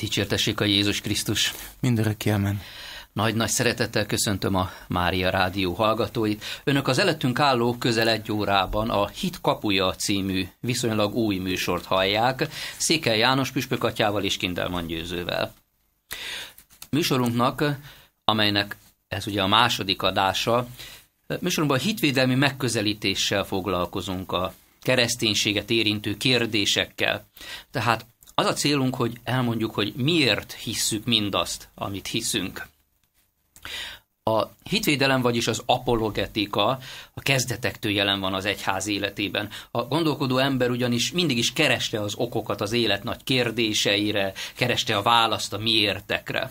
Dicsértessék a Jézus Krisztus! Mindörökké amen! Nagy-nagy szeretettel köszöntöm a Mária Rádió hallgatóit. Önök az előttünk álló közel egy órában a Hit kapuja című viszonylag új műsort hallják, Székely János püspök atyával és Kindelman Győzővel. Műsorunknak, amelynek ez ugye a második adása, műsorunkban a hitvédelmi megközelítéssel foglalkozunk a kereszténységet érintő kérdésekkel. Tehát az a célunk, hogy elmondjuk, hogy miért hisszük mindazt, amit hiszünk. A hitvédelem, vagyis az apologetika a kezdetektől jelen van az egyház életében. A gondolkodó ember ugyanis mindig is kereste az okokat az élet nagy kérdéseire, kereste a választ a miértekre.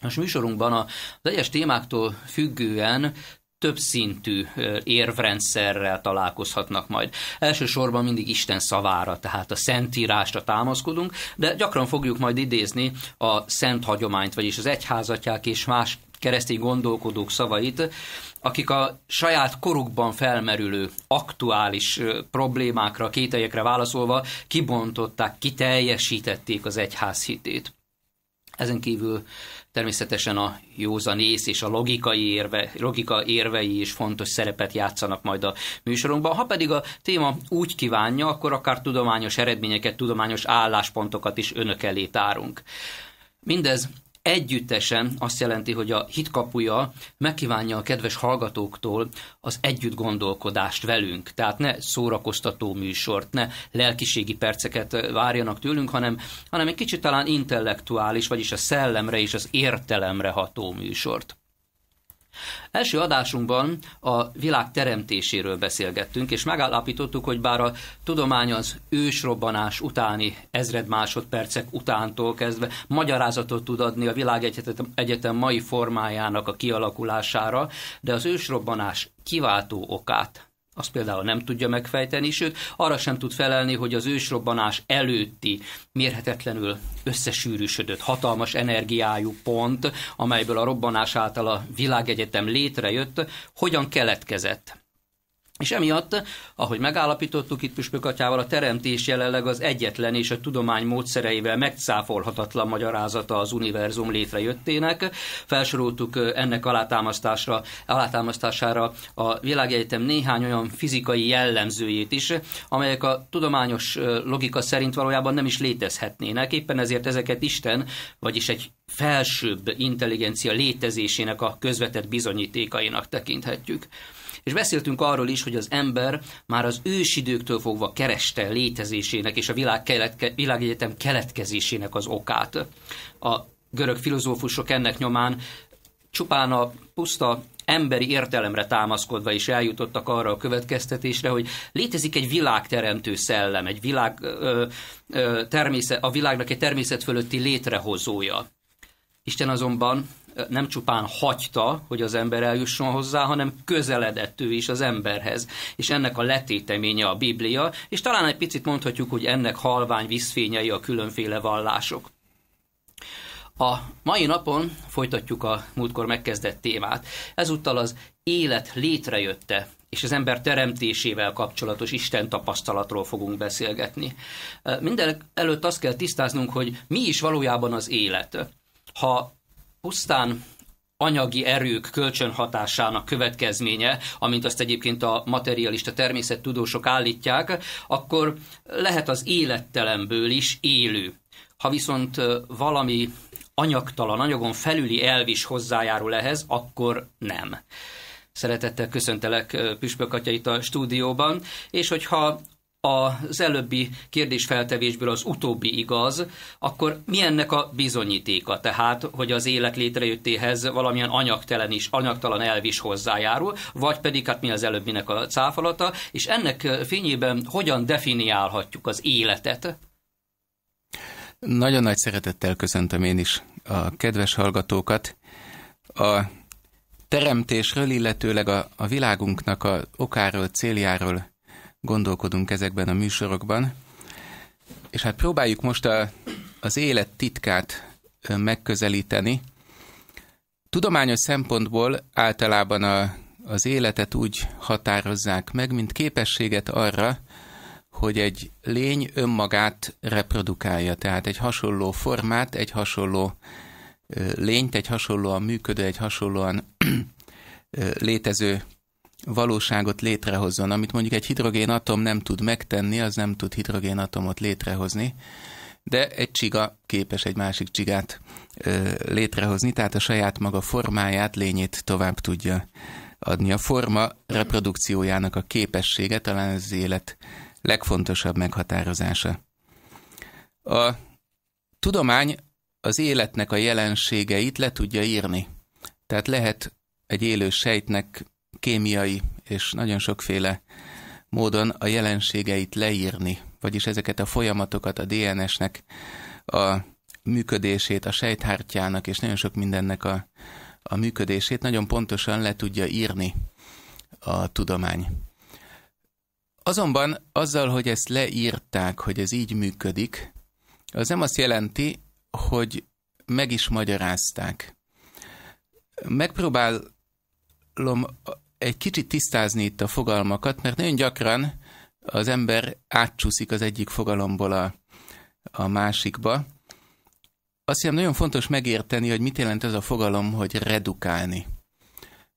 Most műsorunkban az egyes témáktól függően többszintű érvrendszerrel találkozhatnak majd. Elsősorban mindig Isten szavára, tehát a Szentírásra támaszkodunk, de gyakran fogjuk majd idézni a szent hagyományt, vagyis az egyházatják és más keresztény gondolkodók szavait, akik a saját korukban felmerülő aktuális problémákra, kételyekre válaszolva kibontották, kiteljesítették az egyház hitét. Ezen kívül Természetesen a józan ész és a logikai érve, logika érvei is fontos szerepet játszanak majd a műsorunkban. Ha pedig a téma úgy kívánja, akkor akár tudományos eredményeket, tudományos álláspontokat is önök elé tárunk. Mindez együttesen azt jelenti, hogy a hitkapuja megkívánja a kedves hallgatóktól az együtt gondolkodást velünk. Tehát ne szórakoztató műsort, ne lelkiségi perceket várjanak tőlünk, hanem, hanem egy kicsit talán intellektuális, vagyis a szellemre és az értelemre ható műsort. Első adásunkban a világ teremtéséről beszélgettünk, és megállapítottuk, hogy bár a tudomány az ősrobbanás utáni ezred másodpercek utántól kezdve magyarázatot tud adni a világ egyetem mai formájának a kialakulására, de az ősrobbanás kiváltó okát azt például nem tudja megfejteni, sőt, arra sem tud felelni, hogy az ősrobbanás előtti mérhetetlenül összesűrűsödött hatalmas energiájú pont, amelyből a robbanás által a világegyetem létrejött, hogyan keletkezett és emiatt, ahogy megállapítottuk itt atyával, a teremtés jelenleg az egyetlen és a tudomány módszereivel megcáfolhatatlan magyarázata az univerzum létrejöttének. Felsoroltuk ennek alátámasztásra, alátámasztására a világegyetem néhány olyan fizikai jellemzőjét is, amelyek a tudományos logika szerint valójában nem is létezhetnének. Éppen ezért ezeket Isten, vagyis egy felsőbb intelligencia létezésének a közvetett bizonyítékainak tekinthetjük. És beszéltünk arról is, hogy az ember már az ősidőktől fogva kereste létezésének és a világ keletke, világegyetem keletkezésének az okát. A görög filozófusok ennek nyomán csupán a puszta emberi értelemre támaszkodva is eljutottak arra a következtetésre, hogy létezik egy világteremtő szellem, egy világ, ö, ö, természet, a világnak egy természet fölötti létrehozója. Isten azonban nem csupán hagyta, hogy az ember eljusson hozzá, hanem közeledett ő is az emberhez. És ennek a letéteménye a Biblia, és talán egy picit mondhatjuk, hogy ennek halvány vízfényei a különféle vallások. A mai napon folytatjuk a múltkor megkezdett témát. Ezúttal az élet létrejötte és az ember teremtésével kapcsolatos Isten tapasztalatról fogunk beszélgetni. Minden előtt azt kell tisztáznunk, hogy mi is valójában az élet. Ha pusztán anyagi erők kölcsönhatásának következménye, amint azt egyébként a materialista természettudósok állítják, akkor lehet az élettelemből is élő. Ha viszont valami anyagtalan, anyagon felüli elv is hozzájárul ehhez, akkor nem. Szeretettel köszöntelek Püspök Atya a stúdióban, és hogyha az előbbi kérdésfeltevésből az utóbbi igaz, akkor mi ennek a bizonyítéka? Tehát, hogy az élet létrejöttéhez valamilyen anyagtelen is, anyagtalan elv is hozzájárul, vagy pedig hát mi az előbbinek a cáfalata, és ennek fényében hogyan definiálhatjuk az életet? Nagyon nagy szeretettel köszöntöm én is a kedves hallgatókat. A teremtésről, illetőleg a, a világunknak a okáról, céljáról gondolkodunk ezekben a műsorokban. És hát próbáljuk most a, az élet titkát megközelíteni. Tudományos szempontból általában a, az életet úgy határozzák meg, mint képességet arra, hogy egy lény önmagát reprodukálja, tehát egy hasonló formát, egy hasonló lényt, egy hasonlóan működő, egy hasonlóan létező valóságot létrehozzon. Amit mondjuk egy hidrogénatom nem tud megtenni, az nem tud hidrogénatomot létrehozni, de egy csiga képes egy másik csigát ö, létrehozni, tehát a saját maga formáját, lényét tovább tudja adni. A forma reprodukciójának a képessége talán az élet legfontosabb meghatározása. A tudomány az életnek a jelenségeit le tudja írni. Tehát lehet egy élő sejtnek kémiai és nagyon sokféle módon a jelenségeit leírni, vagyis ezeket a folyamatokat a DNS-nek, a működését, a sejthártyának és nagyon sok mindennek a, a működését nagyon pontosan le tudja írni a tudomány. Azonban azzal, hogy ezt leírták, hogy ez így működik, az nem azt jelenti, hogy meg is magyarázták. Megpróbálom egy kicsit tisztázni itt a fogalmakat, mert nagyon gyakran az ember átcsúszik az egyik fogalomból a, a másikba. Azt hiszem nagyon fontos megérteni, hogy mit jelent ez a fogalom, hogy redukálni.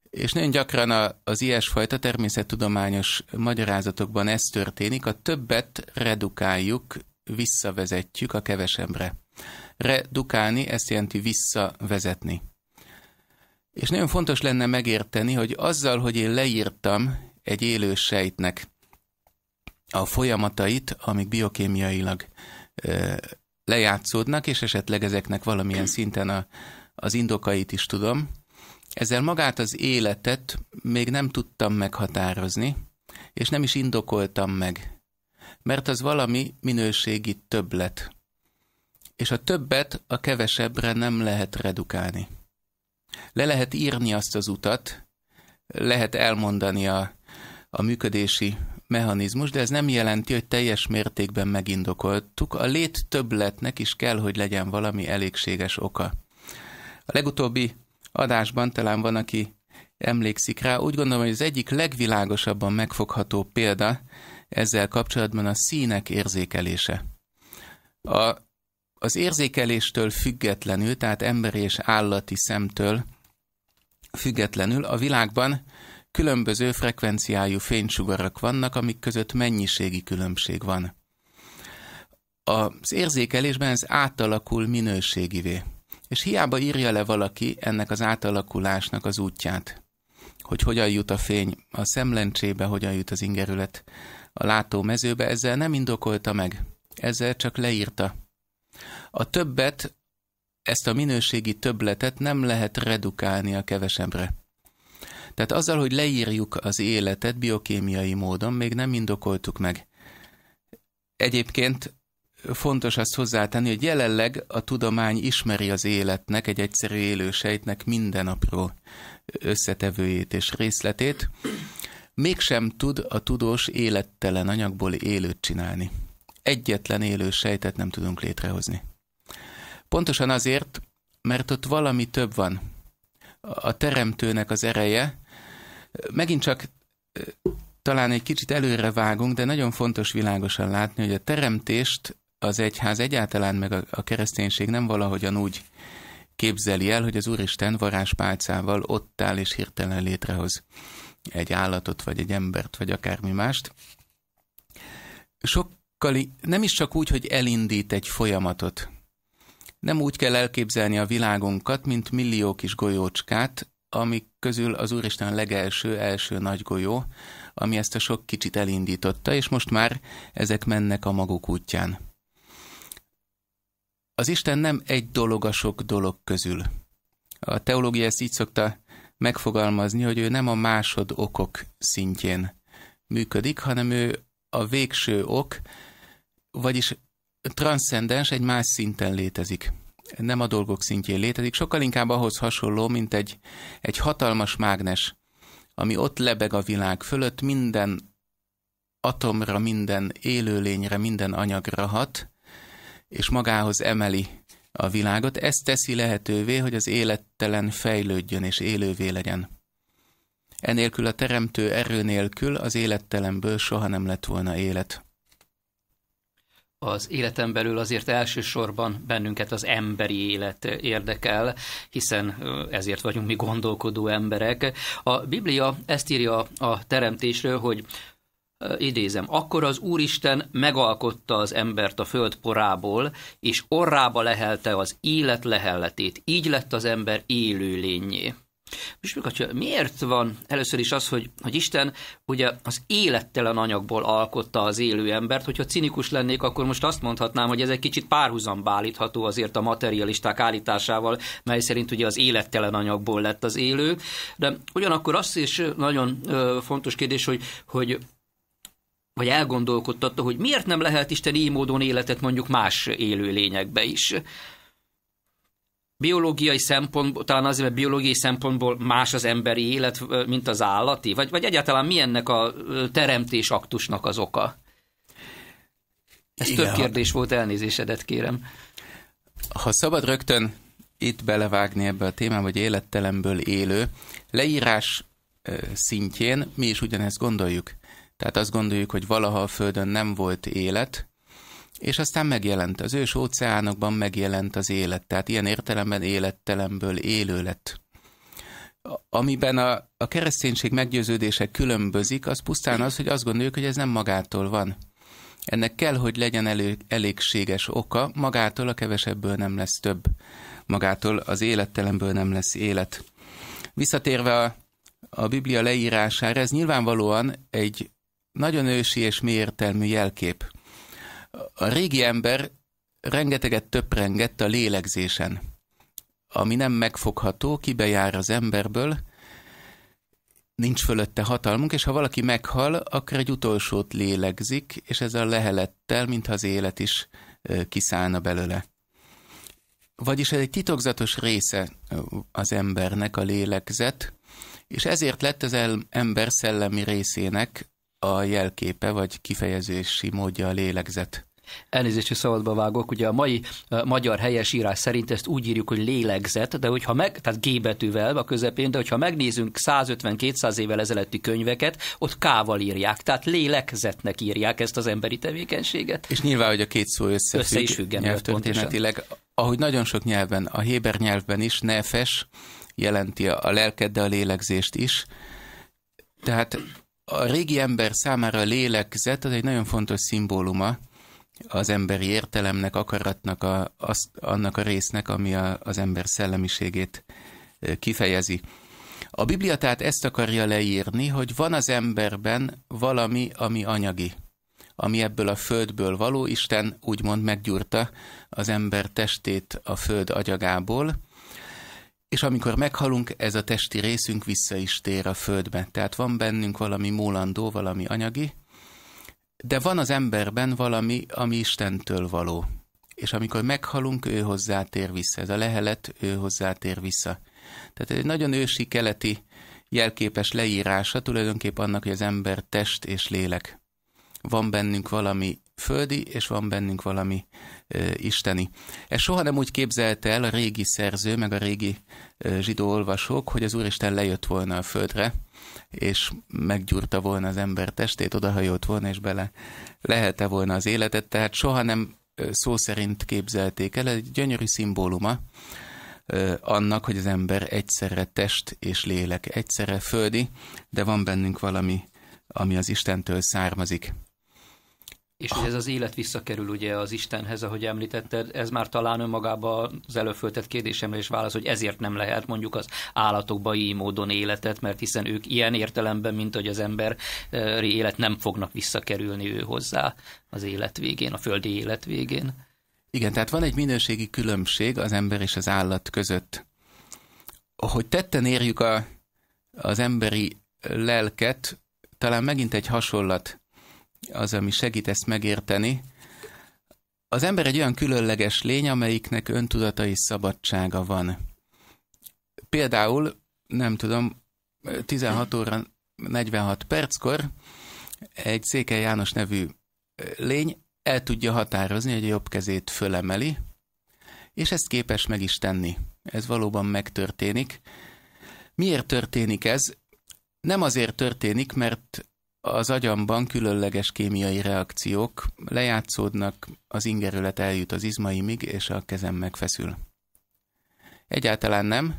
És nagyon gyakran a, az ilyesfajta természettudományos magyarázatokban ez történik, a többet redukáljuk, visszavezetjük a kevesebbre. Redukálni ezt jelenti visszavezetni. És nagyon fontos lenne megérteni, hogy azzal, hogy én leírtam egy élő sejtnek a folyamatait, amik biokémiailag ö, lejátszódnak, és esetleg ezeknek valamilyen szinten a, az indokait is tudom, ezzel magát az életet még nem tudtam meghatározni, és nem is indokoltam meg, mert az valami minőségi többlet. És a többet a kevesebbre nem lehet redukálni le lehet írni azt az utat, lehet elmondani a, a működési mechanizmus, de ez nem jelenti, hogy teljes mértékben megindokoltuk. A lét többletnek is kell, hogy legyen valami elégséges oka. A legutóbbi adásban talán van, aki emlékszik rá. Úgy gondolom, hogy az egyik legvilágosabban megfogható példa ezzel kapcsolatban a színek érzékelése. A, az érzékeléstől függetlenül, tehát emberi és állati szemtől függetlenül a világban különböző frekvenciájú fénysugarak vannak, amik között mennyiségi különbség van. Az érzékelésben ez átalakul minőségivé, és hiába írja le valaki ennek az átalakulásnak az útját, hogy hogyan jut a fény a szemlencsébe, hogyan jut az ingerület a látómezőbe, ezzel nem indokolta meg, ezzel csak leírta. A többet ezt a minőségi töbletet nem lehet redukálni a kevesebbre. Tehát azzal, hogy leírjuk az életet biokémiai módon, még nem indokoltuk meg. Egyébként fontos azt hozzátenni, hogy jelenleg a tudomány ismeri az életnek, egy egyszerű élősejtnek minden apró összetevőjét és részletét, mégsem tud a tudós élettelen anyagból élőt csinálni. Egyetlen élő sejtet nem tudunk létrehozni. Pontosan azért, mert ott valami több van. A teremtőnek az ereje. Megint csak talán egy kicsit előre vágunk, de nagyon fontos világosan látni, hogy a teremtést az egyház egyáltalán meg a, kereszténység nem valahogyan úgy képzeli el, hogy az Úristen varázspálcával ott áll és hirtelen létrehoz egy állatot, vagy egy embert, vagy akármi mást. Sokkal, nem is csak úgy, hogy elindít egy folyamatot, nem úgy kell elképzelni a világunkat, mint millió kis golyócskát, amik közül az Úristen legelső, első nagy golyó, ami ezt a sok kicsit elindította, és most már ezek mennek a maguk útján. Az Isten nem egy dolog a sok dolog közül. A teológia ezt így szokta megfogalmazni, hogy ő nem a másod okok szintjén működik, hanem ő a végső ok, vagyis transzcendens, egy más szinten létezik. Nem a dolgok szintjén létezik, sokkal inkább ahhoz hasonló, mint egy, egy hatalmas mágnes, ami ott lebeg a világ fölött, minden atomra, minden élőlényre, minden anyagra hat, és magához emeli a világot. Ez teszi lehetővé, hogy az élettelen fejlődjön és élővé legyen. Enélkül a teremtő erő nélkül az élettelenből soha nem lett volna élet az életen belül azért elsősorban bennünket az emberi élet érdekel, hiszen ezért vagyunk mi gondolkodó emberek. A Biblia ezt írja a teremtésről, hogy idézem, akkor az Úristen megalkotta az embert a föld porából, és orrába lehelte az élet lehelletét, így lett az ember élő lényé. Most mikor, miért van először is az, hogy, hogy Isten ugye az élettelen anyagból alkotta az élő embert, hogyha cinikus lennék, akkor most azt mondhatnám, hogy ez egy kicsit párhuzam állítható azért a materialisták állításával, mely szerint ugye az élettelen anyagból lett az élő, de ugyanakkor azt is nagyon fontos kérdés, hogy, hogy vagy elgondolkodtatta, hogy miért nem lehet Isten így módon életet mondjuk más élő lényekbe is biológiai szempontból, talán azért, mert biológiai szempontból más az emberi élet, mint az állati? Vagy, vagy egyáltalán mi ennek a teremtés aktusnak az oka? Ez Igen. több kérdés volt, elnézésedet kérem. Ha szabad rögtön itt belevágni ebbe a témába, hogy élettelemből élő, leírás szintjén mi is ugyanezt gondoljuk. Tehát azt gondoljuk, hogy valaha a Földön nem volt élet, és aztán megjelent az ős óceánokban, megjelent az élet, tehát ilyen értelemben élettelemből élő lett. Amiben a, a kereszténység meggyőződése különbözik, az pusztán az, hogy azt gondoljuk, hogy ez nem magától van. Ennek kell, hogy legyen elő, elégséges oka, magától a kevesebből nem lesz több, magától az élettelemből nem lesz élet. Visszatérve a, a Biblia leírására, ez nyilvánvalóan egy nagyon ősi és mértelmű jelkép a régi ember rengeteget töprengett a lélegzésen, ami nem megfogható, kibejár az emberből, nincs fölötte hatalmunk, és ha valaki meghal, akkor egy utolsót lélegzik, és ez a lehelettel, mintha az élet is kiszállna belőle. Vagyis ez egy titokzatos része az embernek a lélegzet, és ezért lett az ember szellemi részének a jelképe vagy kifejezési módja a lélegzet. Elnézést, hogy szabadba vágok, ugye a mai a magyar helyes írás szerint ezt úgy írjuk, hogy lélegzet, de hogyha meg, tehát G betűvel a közepén, de hogyha megnézünk 150-200 évvel ezelőtti könyveket, ott K-val írják, tehát lélegzetnek írják ezt az emberi tevékenységet. És nyilván, hogy a két szó összefügg, össze is függ nyelvtörténetileg. Ahogy nagyon sok nyelven, a héber nyelvben is nefes jelenti a lelked, de a lélegzést is. Tehát a régi ember számára a lélegzet az egy nagyon fontos szimbóluma az emberi értelemnek, akaratnak, a, az, annak a résznek, ami a, az ember szellemiségét kifejezi. A Biblia tehát ezt akarja leírni, hogy van az emberben valami, ami anyagi, ami ebből a földből való, Isten úgymond meggyúrta az ember testét a föld agyagából, és amikor meghalunk, ez a testi részünk vissza is tér a földbe. Tehát van bennünk valami múlandó, valami anyagi, de van az emberben valami, ami Istentől való. És amikor meghalunk, ő hozzátér vissza. Ez a lehelet, ő hozzátér vissza. Tehát ez egy nagyon ősi keleti jelképes leírása tulajdonképpen annak, hogy az ember test és lélek. Van bennünk valami földi, és van bennünk valami ö, isteni. Ez soha nem úgy képzelte el a régi szerző, meg a régi ö, zsidó olvasók, hogy az Úristen lejött volna a földre, és meggyúrta volna az ember testét, odahajolt volna, és bele lehette volna az életet, tehát soha nem szó szerint képzelték el, egy gyönyörű szimbóluma ö, annak, hogy az ember egyszerre test és lélek, egyszerre földi, de van bennünk valami, ami az Istentől származik. És hogy ez az élet visszakerül ugye az Istenhez, ahogy említetted, ez már talán önmagában az előföltett kérdésemre is válasz, hogy ezért nem lehet mondjuk az állatokba így módon életet, mert hiszen ők ilyen értelemben, mint hogy az ember eh, élet nem fognak visszakerülni ő hozzá az élet végén, a földi élet végén. Igen, tehát van egy minőségi különbség az ember és az állat között. Hogy tetten érjük a, az emberi lelket, talán megint egy hasonlat az, ami segít ezt megérteni. Az ember egy olyan különleges lény, amelyiknek öntudata és szabadsága van. Például, nem tudom, 16 óra 46 perckor egy Székely János nevű lény el tudja határozni, hogy a jobb kezét fölemeli, és ezt képes meg is tenni. Ez valóban megtörténik. Miért történik ez? Nem azért történik, mert az agyamban különleges kémiai reakciók lejátszódnak, az ingerület eljut az izmaimig, és a kezem megfeszül. Egyáltalán nem,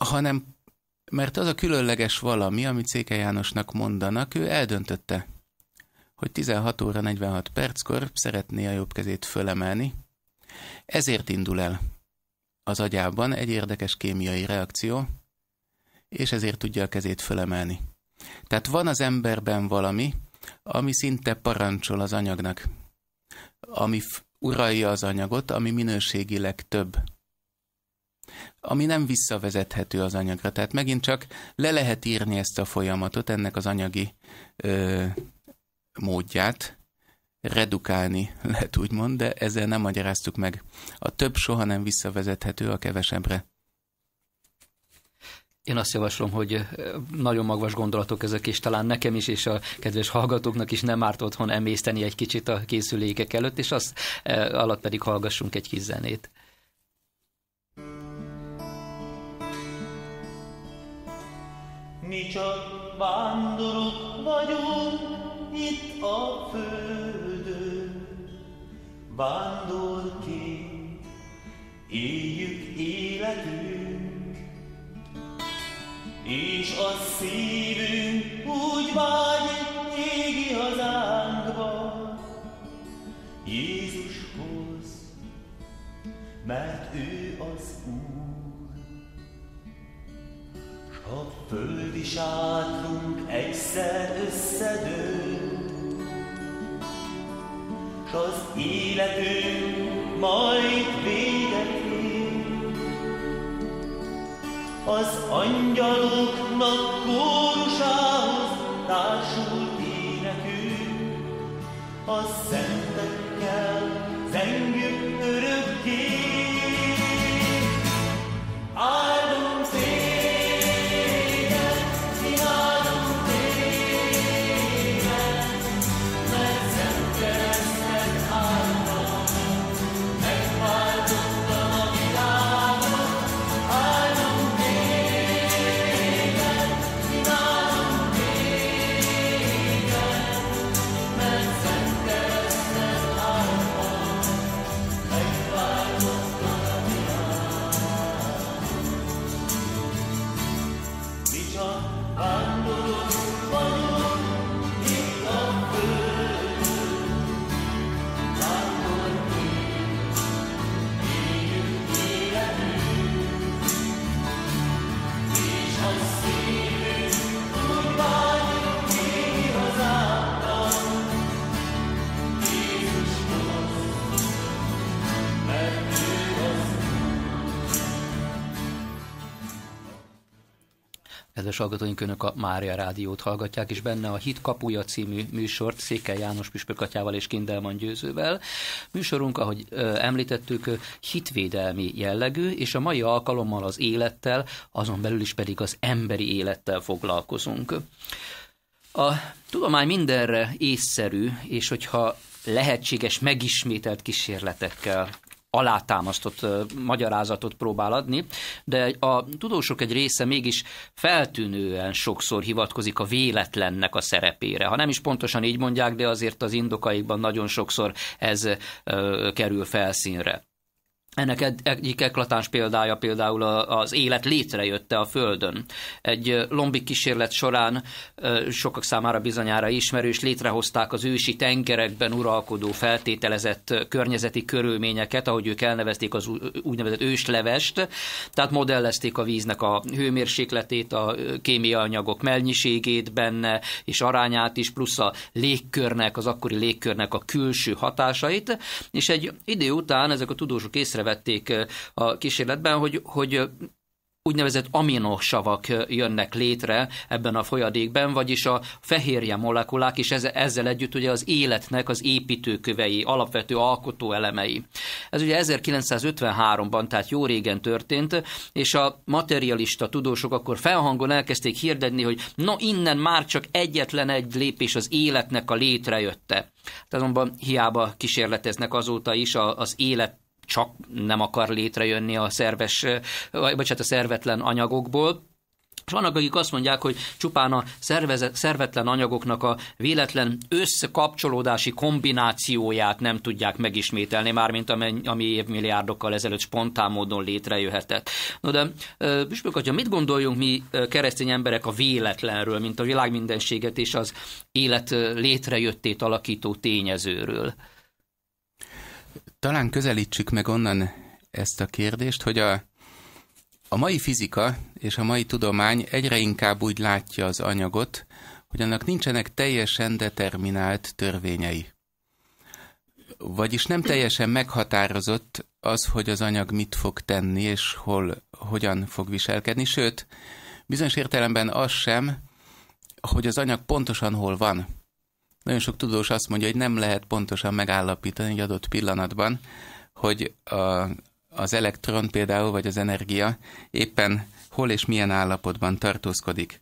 hanem mert az a különleges valami, amit Széke Jánosnak mondanak, ő eldöntötte, hogy 16 óra 46 perckor szeretné a jobb kezét fölemelni, ezért indul el az agyában egy érdekes kémiai reakció, és ezért tudja a kezét fölemelni. Tehát van az emberben valami, ami szinte parancsol az anyagnak, ami uralja az anyagot, ami minőségileg több, ami nem visszavezethető az anyagra. Tehát megint csak le lehet írni ezt a folyamatot, ennek az anyagi ö, módját, redukálni lehet úgymond, de ezzel nem magyaráztuk meg. A több soha nem visszavezethető a kevesebbre. Én azt javaslom, hogy eh, nagyon magvas gondolatok ezek, és talán nekem is, és a kedves hallgatóknak is nem árt otthon emészteni egy kicsit a készülékek előtt, és azt eh, alatt pedig hallgassunk egy kis zenét. Mi csak vándorok vagyunk itt a földön, vándorként éljük életünk és a szívünk úgy vágyik égi hazánkba, Jézushoz, mert ő az Úr. S ha földi sátrunk egyszer összedől, s az életünk majd az angyaloknak kórusához társult énekű, a szent kedves hallgatóink, Önök a Mária Rádiót hallgatják, és benne a Hit Kapuja című műsort Székely János Püspökatyával és Kindelman Győzővel. Műsorunk, ahogy említettük, hitvédelmi jellegű, és a mai alkalommal az élettel, azon belül is pedig az emberi élettel foglalkozunk. A tudomány mindenre észszerű, és hogyha lehetséges megismételt kísérletekkel alátámasztott magyarázatot próbál adni, de a tudósok egy része mégis feltűnően sokszor hivatkozik a véletlennek a szerepére. Ha nem is pontosan így mondják, de azért az indokaikban nagyon sokszor ez kerül felszínre. Ennek egy, egyik eklatáns példája például az élet létrejötte a Földön. Egy lombik kísérlet során sokak számára bizonyára ismerős létrehozták az ősi tengerekben uralkodó feltételezett környezeti körülményeket, ahogy ők elnevezték az úgynevezett őslevest, tehát modellezték a víznek a hőmérsékletét, a kémiai anyagok mennyiségét benne, és arányát is, plusz a légkörnek, az akkori légkörnek a külső hatásait, és egy idő után ezek a tudósok észre vették a kísérletben, hogy, hogy úgynevezett aminosavak jönnek létre ebben a folyadékben, vagyis a fehérje molekulák, és ezzel együtt ugye az életnek az építőkövei, alapvető alkotóelemei. Ez ugye 1953-ban, tehát jó régen történt, és a materialista tudósok akkor felhangon elkezdték hirdetni, hogy na innen már csak egyetlen egy lépés az életnek a létrejötte. Tehát azonban hiába kísérleteznek azóta is az élet csak nem akar létrejönni a szerves, vagy bocsánat, a szervetlen anyagokból, és vannak, akik azt mondják, hogy csupán a szervezet, szervetlen anyagoknak a véletlen összekapcsolódási kombinációját nem tudják megismételni, mármint ami, ami évmilliárdokkal ezelőtt spontán módon létrejöhetett. No de, Püspök, hogyha mit gondoljunk mi keresztény emberek a véletlenről, mint a világ mindenséget és az élet létrejöttét alakító tényezőről? talán közelítsük meg onnan ezt a kérdést, hogy a, a mai fizika és a mai tudomány egyre inkább úgy látja az anyagot, hogy annak nincsenek teljesen determinált törvényei. Vagyis nem teljesen meghatározott az, hogy az anyag mit fog tenni, és hol, hogyan fog viselkedni, sőt, bizonyos értelemben az sem, hogy az anyag pontosan hol van nagyon sok tudós azt mondja, hogy nem lehet pontosan megállapítani egy adott pillanatban, hogy a, az elektron például, vagy az energia éppen hol és milyen állapotban tartózkodik.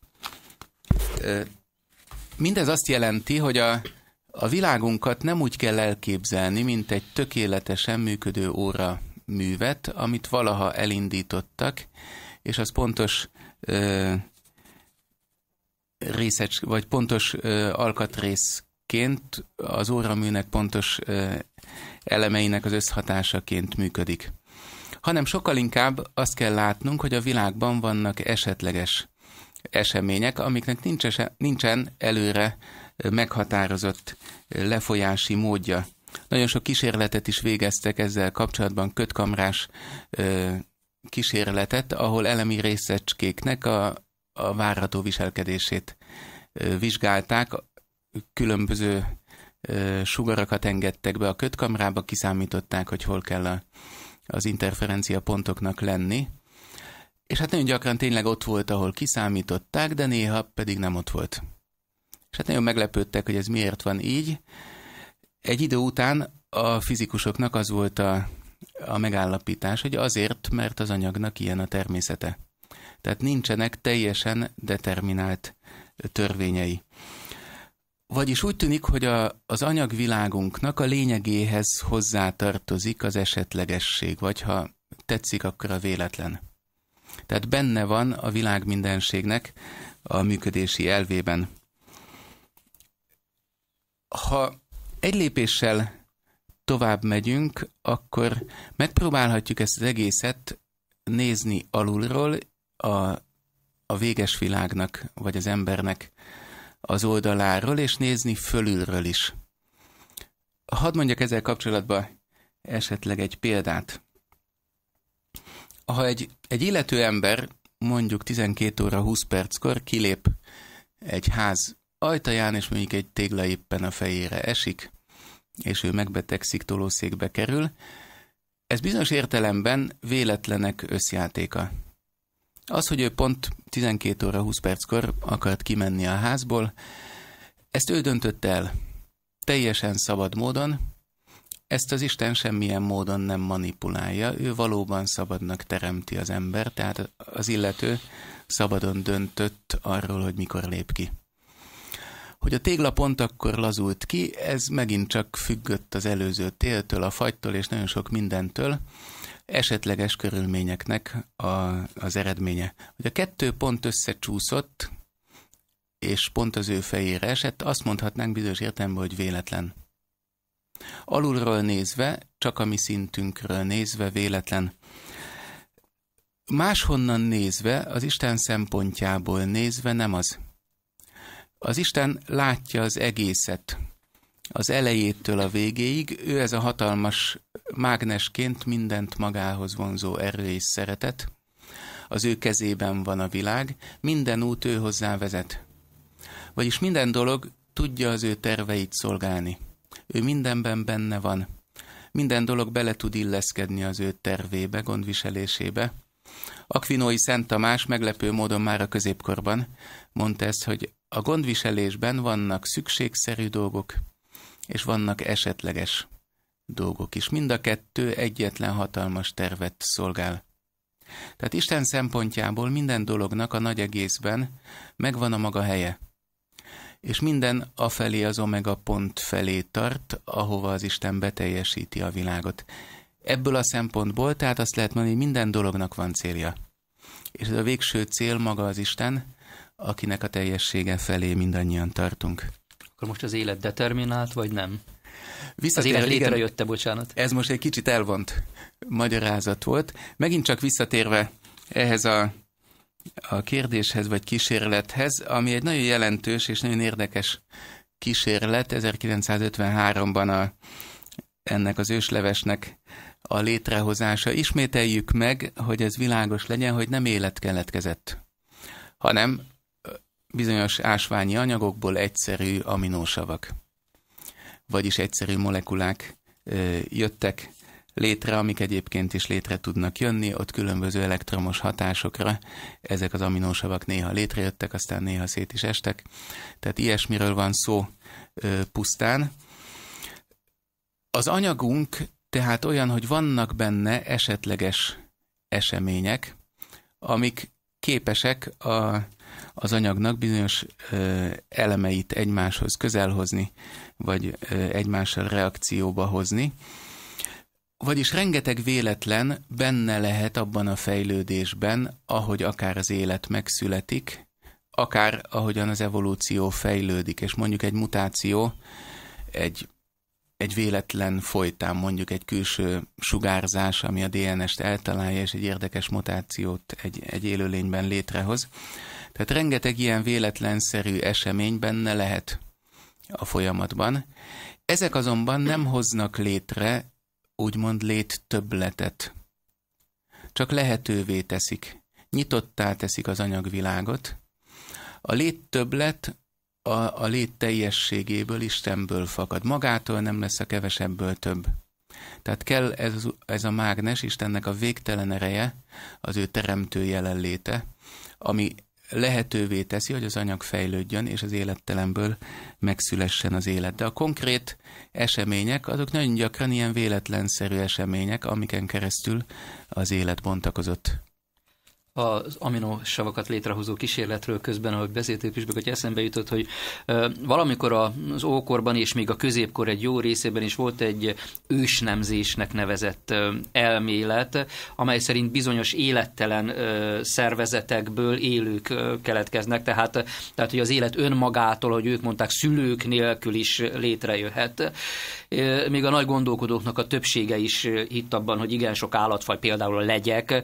Mindez azt jelenti, hogy a, a világunkat nem úgy kell elképzelni, mint egy tökéletesen működő óra művet, amit valaha elindítottak, és az pontos ö, részecs, vagy pontos ö, alkatrész ként az óraműnek pontos elemeinek az összhatásaként működik. Hanem sokkal inkább azt kell látnunk, hogy a világban vannak esetleges események, amiknek nincs ese, nincsen előre meghatározott lefolyási módja. Nagyon sok kísérletet is végeztek ezzel kapcsolatban, kötkamrás kísérletet, ahol elemi részecskéknek a, a várható viselkedését vizsgálták, különböző sugarakat engedtek be a kötkamrába, kiszámították, hogy hol kell a, az interferencia pontoknak lenni, és hát nagyon gyakran tényleg ott volt, ahol kiszámították, de néha pedig nem ott volt. És hát nagyon meglepődtek, hogy ez miért van így. Egy idő után a fizikusoknak az volt a, a megállapítás, hogy azért, mert az anyagnak ilyen a természete. Tehát nincsenek teljesen determinált törvényei. Vagyis úgy tűnik, hogy a, az anyagvilágunknak a lényegéhez hozzátartozik az esetlegesség, vagy ha tetszik, akkor a véletlen. Tehát benne van a világ mindenségnek a működési elvében. Ha egy lépéssel tovább megyünk, akkor megpróbálhatjuk ezt az egészet nézni alulról a, a véges világnak, vagy az embernek az oldaláról, és nézni fölülről is. Hadd mondjak ezzel kapcsolatban esetleg egy példát. Ha egy, egy illető ember mondjuk 12 óra 20 perckor kilép egy ház ajtaján, és mondjuk egy tégla éppen a fejére esik, és ő megbetegszik, tolószékbe kerül, ez bizonyos értelemben véletlenek összjátéka. Az, hogy ő pont 12 óra 20 perckor akart kimenni a házból, ezt ő döntött el, teljesen szabad módon, ezt az Isten semmilyen módon nem manipulálja, ő valóban szabadnak teremti az ember, tehát az illető szabadon döntött arról, hogy mikor lép ki. Hogy a tégla pont akkor lazult ki, ez megint csak függött az előző téltől, a fagytól és nagyon sok mindentől, esetleges körülményeknek a, az eredménye. Hogy a kettő pont összecsúszott, és pont az ő fejére esett, azt mondhatnánk bizonyos értelemben, hogy véletlen. Alulról nézve, csak a mi szintünkről nézve véletlen. Máshonnan nézve, az Isten szempontjából nézve nem az. Az Isten látja az egészet, az elejétől a végéig, ő ez a hatalmas mágnesként mindent magához vonzó erő és szeretet, az ő kezében van a világ, minden út ő hozzá vezet. Vagyis minden dolog tudja az ő terveit szolgálni. Ő mindenben benne van. Minden dolog bele tud illeszkedni az ő tervébe, gondviselésébe. Akvinói Szent Tamás meglepő módon már a középkorban mondta ezt, hogy a gondviselésben vannak szükségszerű dolgok, és vannak esetleges dolgok is. Mind a kettő egyetlen hatalmas tervet szolgál. Tehát Isten szempontjából minden dolognak a nagy egészben megvan a maga helye. És minden afelé az omega pont felé tart, ahova az Isten beteljesíti a világot. Ebből a szempontból, tehát azt lehet mondani, hogy minden dolognak van célja. És ez a végső cél maga az Isten, akinek a teljessége felé mindannyian tartunk. Akkor most az élet determinált, vagy nem? Visszatér, az élet létrejötte, bocsánat. Ez most egy kicsit elvont magyarázat volt. Megint csak visszatérve ehhez a, a kérdéshez, vagy kísérlethez, ami egy nagyon jelentős és nagyon érdekes kísérlet. 1953-ban a, ennek az őslevesnek a létrehozása. Ismételjük meg, hogy ez világos legyen, hogy nem élet keletkezett, hanem bizonyos ásványi anyagokból egyszerű aminósavak, vagyis egyszerű molekulák jöttek létre, amik egyébként is létre tudnak jönni, ott különböző elektromos hatásokra ezek az aminósavak néha létrejöttek, aztán néha szét is estek. Tehát ilyesmiről van szó pusztán. Az anyagunk tehát olyan, hogy vannak benne esetleges események, amik képesek a az anyagnak bizonyos elemeit egymáshoz közelhozni, vagy egymással reakcióba hozni. Vagyis rengeteg véletlen benne lehet abban a fejlődésben, ahogy akár az élet megszületik, akár ahogyan az evolúció fejlődik, és mondjuk egy mutáció, egy egy véletlen folytán mondjuk egy külső sugárzás, ami a DNS-t eltalálja, és egy érdekes mutációt egy, egy élőlényben létrehoz. Tehát rengeteg ilyen véletlenszerű esemény benne lehet a folyamatban. Ezek azonban nem hoznak létre úgymond többletet. csak lehetővé teszik, nyitottá teszik az anyagvilágot. A többlet a, a lét teljességéből, Istenből fakad. Magától nem lesz a kevesebből több. Tehát kell ez, ez a mágnes, Istennek a végtelen ereje, az ő teremtő jelenléte, ami lehetővé teszi, hogy az anyag fejlődjön, és az élettelenből megszülessen az élet. De a konkrét események, azok nagyon gyakran ilyen véletlenszerű események, amiken keresztül az élet bontakozott az aminosavakat létrehozó kísérletről közben, ahogy beszéltél is, hogy eszembe jutott, hogy valamikor az ókorban és még a középkor egy jó részében is volt egy ősnemzésnek nevezett elmélet, amely szerint bizonyos élettelen szervezetekből élők keletkeznek, tehát, tehát hogy az élet önmagától, hogy ők mondták, szülők nélkül is létrejöhet. Még a nagy gondolkodóknak a többsége is hitt abban, hogy igen sok állatfaj, például a legyek,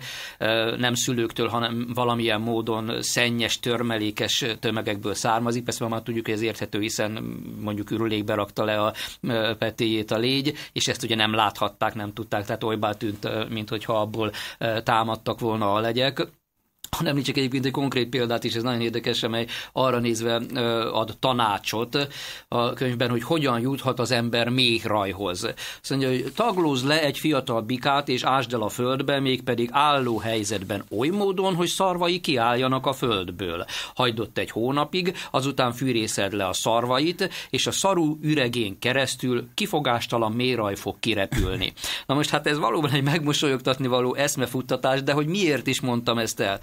nem szülők emberektől, hanem valamilyen módon szennyes, törmelékes tömegekből származik. Persze már tudjuk, hogy ez érthető, hiszen mondjuk ürülékbe rakta le a petéjét a légy, és ezt ugye nem láthatták, nem tudták, tehát olybá tűnt, mintha abból támadtak volna a legyek ha nem említsek egyébként egy konkrét példát is, ez nagyon érdekes, amely arra nézve ad tanácsot a könyvben, hogy hogyan juthat az ember méhrajhoz. Azt mondja, hogy taglóz le egy fiatal bikát, és ásd el a földbe, mégpedig álló helyzetben oly módon, hogy szarvai kiálljanak a földből. Hajdott egy hónapig, azután fűrészed le a szarvait, és a szarú üregén keresztül kifogástalan mélyraj fog kirepülni. Na most hát ez valóban egy megmosolyogtatni való eszmefuttatás, de hogy miért is mondtam ezt el?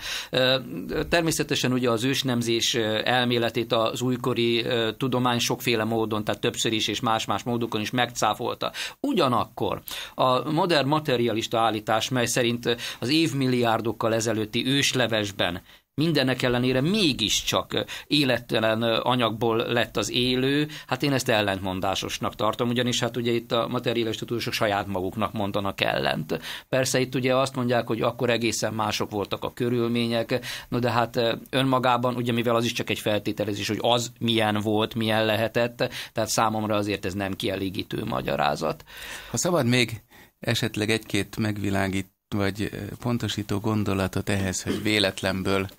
Természetesen ugye az ősnemzés elméletét az újkori tudomány sokféle módon, tehát többször is és más-más módokon is megcáfolta. Ugyanakkor a modern materialista állítás, mely szerint az évmilliárdokkal ezelőtti őslevesben Mindennek ellenére mégiscsak élettelen anyagból lett az élő, hát én ezt ellentmondásosnak tartom, ugyanis hát ugye itt a materiális tudósok saját maguknak mondanak ellent. Persze itt ugye azt mondják, hogy akkor egészen mások voltak a körülmények, no de hát önmagában, ugye mivel az is csak egy feltételezés, hogy az milyen volt, milyen lehetett, tehát számomra azért ez nem kielégítő magyarázat. Ha szabad még esetleg egy-két megvilágít vagy pontosító gondolatot ehhez, hogy véletlenből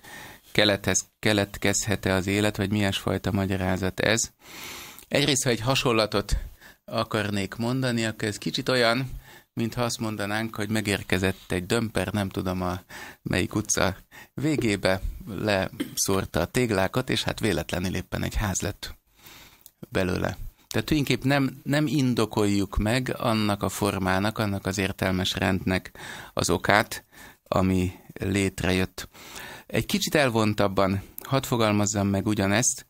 kelethez, keletkezhet-e az élet, vagy milyen fajta magyarázat ez. Egyrészt, ha egy hasonlatot akarnék mondani, akkor ez kicsit olyan, mintha azt mondanánk, hogy megérkezett egy dömper, nem tudom a melyik utca végébe, leszórta a téglákat, és hát véletlenül éppen egy ház lett belőle. Tehát tulajdonképp nem, nem indokoljuk meg annak a formának, annak az értelmes rendnek az okát, ami létrejött. Egy kicsit elvontabban, hadd fogalmazzam meg ugyanezt,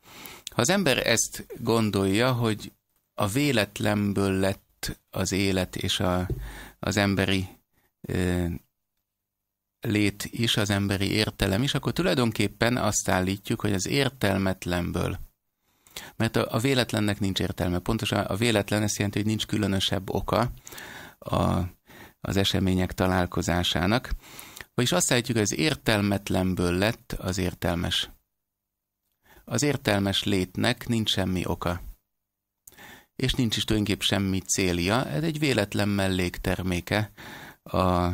ha az ember ezt gondolja, hogy a véletlenből lett az élet és a, az emberi e, lét is, az emberi értelem is, akkor tulajdonképpen azt állítjuk, hogy az értelmetlenből mert a, a véletlennek nincs értelme. Pontosan a véletlen ezt jelenti, hogy nincs különösebb oka a, az események találkozásának. Vagyis azt állítjuk, hogy az értelmetlenből lett az értelmes. Az értelmes létnek nincs semmi oka. És nincs is tulajdonképp semmi célja, ez egy véletlen mellékterméke a,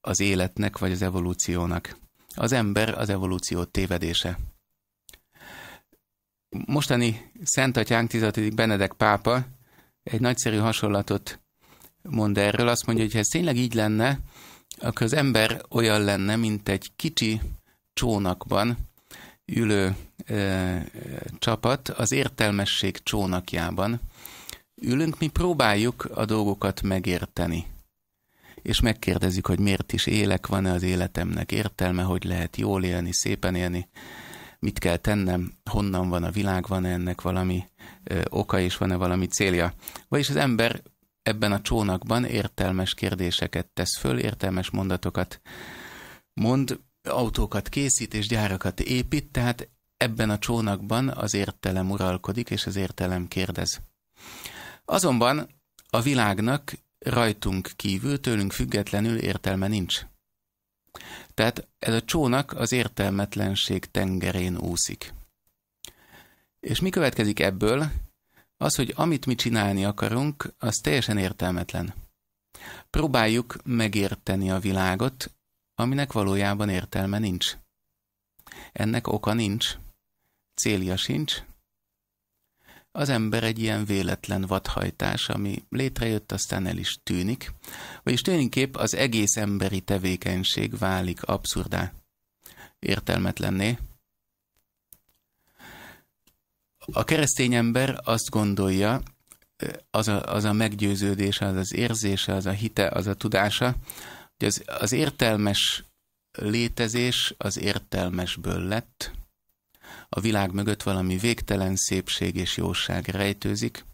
az életnek vagy az evolúciónak. Az ember az evolúció tévedése. Mostani Szent Atyánk 16. Benedek pápa egy nagyszerű hasonlatot mond erről. Azt mondja, hogy ha ez tényleg így lenne, akkor az ember olyan lenne, mint egy kicsi csónakban ülő ö, e, ö, csapat az értelmesség csónakjában. Ülünk, mi próbáljuk a dolgokat megérteni és megkérdezzük, hogy miért is élek, van-e az életemnek értelme, hogy lehet jól élni, szépen élni, mit kell tennem, honnan van a világ, van -e ennek valami ö, oka és van-e valami célja. Vagyis az ember ebben a csónakban értelmes kérdéseket tesz föl, értelmes mondatokat mond, autókat készít és gyárakat épít, tehát ebben a csónakban az értelem uralkodik, és az értelem kérdez. Azonban a világnak rajtunk kívül, tőlünk függetlenül értelme nincs. Tehát ez a csónak az értelmetlenség tengerén úszik. És mi következik ebből? Az, hogy amit mi csinálni akarunk, az teljesen értelmetlen. Próbáljuk megérteni a világot, aminek valójában értelme nincs. Ennek oka nincs, célja sincs, az ember egy ilyen véletlen vadhajtás, ami létrejött, aztán el is tűnik, vagyis tulajdonképp az egész emberi tevékenység válik abszurdá, értelmetlenné. A keresztény ember azt gondolja, az a, az a meggyőződése, az az érzése, az a hite, az a tudása, hogy az, az értelmes létezés az értelmesből lett, a világ mögött valami végtelen szépség és jóság rejtőzik,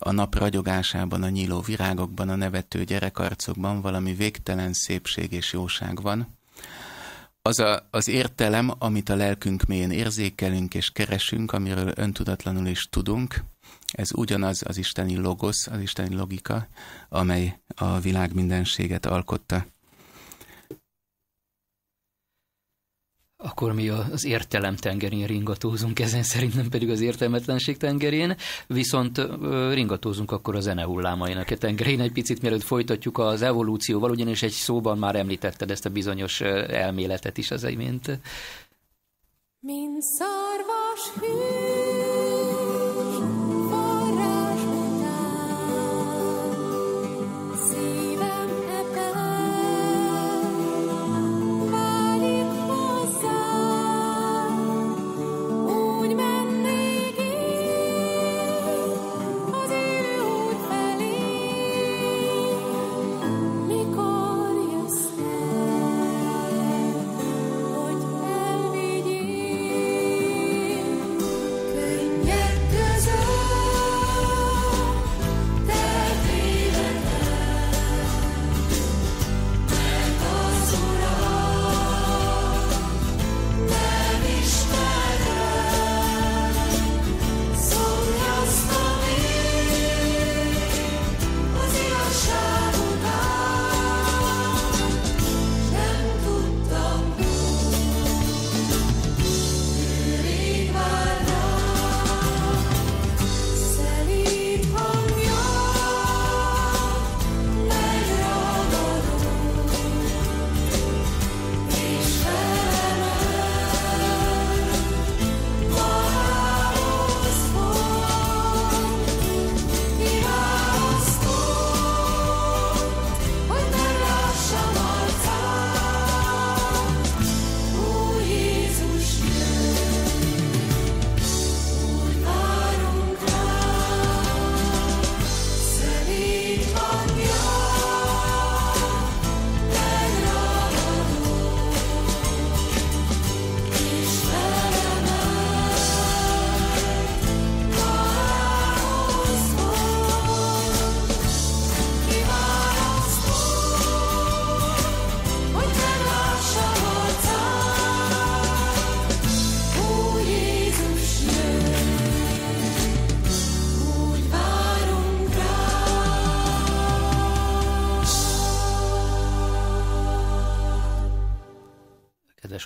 a nap ragyogásában, a nyíló virágokban, a nevető gyerekarcokban valami végtelen szépség és jóság van. Az a, az értelem, amit a lelkünk mélyén érzékelünk és keresünk, amiről öntudatlanul is tudunk, ez ugyanaz az isteni logosz, az isteni logika, amely a világ mindenséget alkotta. akkor mi az értelem tengerén ringatózunk, ezen szerintem pedig az értelmetlenség tengerén, viszont ringatózunk akkor a zene hullámainak a e tengerén egy picit, mielőtt folytatjuk az evolúcióval, ugyanis egy szóban már említetted ezt a bizonyos elméletet is az imént. Mint szarvas hű.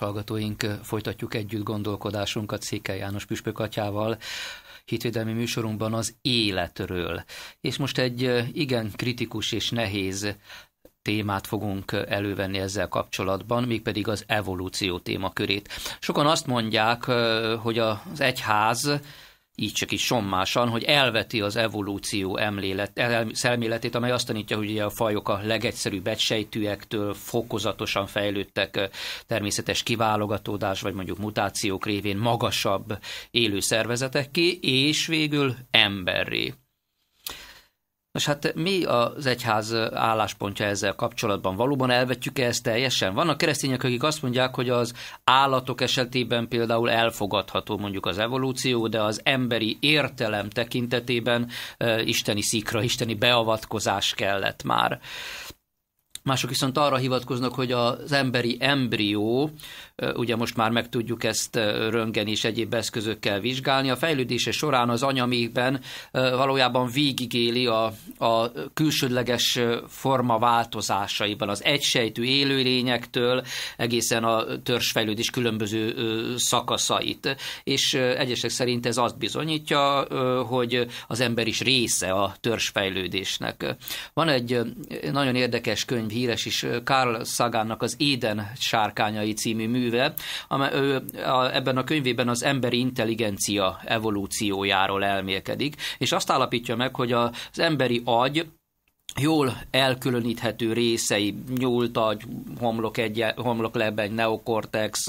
hallgatóink, folytatjuk együtt gondolkodásunkat Székely János atyával. hitvédelmi műsorunkban az életről. És most egy igen kritikus és nehéz témát fogunk elővenni ezzel kapcsolatban, mégpedig az evolúció témakörét. Sokan azt mondják, hogy az egyház így csak is sommásan, hogy elveti az evolúció emlélet, el, szelméletét, amely azt tanítja, hogy ugye a fajok a legegyszerűbb egysejtűektől fokozatosan fejlődtek természetes kiválogatódás, vagy mondjuk mutációk révén magasabb élő szervezetekké, és végül emberré. Nos hát mi az egyház álláspontja ezzel kapcsolatban? Valóban elvetjük -e ezt teljesen? Vannak keresztények, akik azt mondják, hogy az állatok esetében például elfogadható mondjuk az evolúció, de az emberi értelem tekintetében e, isteni szikra, isteni beavatkozás kellett már. Mások viszont arra hivatkoznak, hogy az emberi embrió ugye most már meg tudjuk ezt röngen és egyéb eszközökkel vizsgálni. A fejlődése során az anyamékben valójában végigéli a, a külsődleges forma változásaiban, az egysejtű élőlényektől egészen a törzsfejlődés különböző szakaszait. És egyesek szerint ez azt bizonyítja, hogy az ember is része a törzsfejlődésnek. Van egy nagyon érdekes könyv, híres is, Karl Szagánnak az Éden sárkányai című mű, műve, amely, a, ebben a könyvében az emberi intelligencia evolúciójáról elmélkedik, és azt állapítja meg, hogy az emberi agy jól elkülöníthető részei, nyúltagy, homlok homloklebeny, neokortex,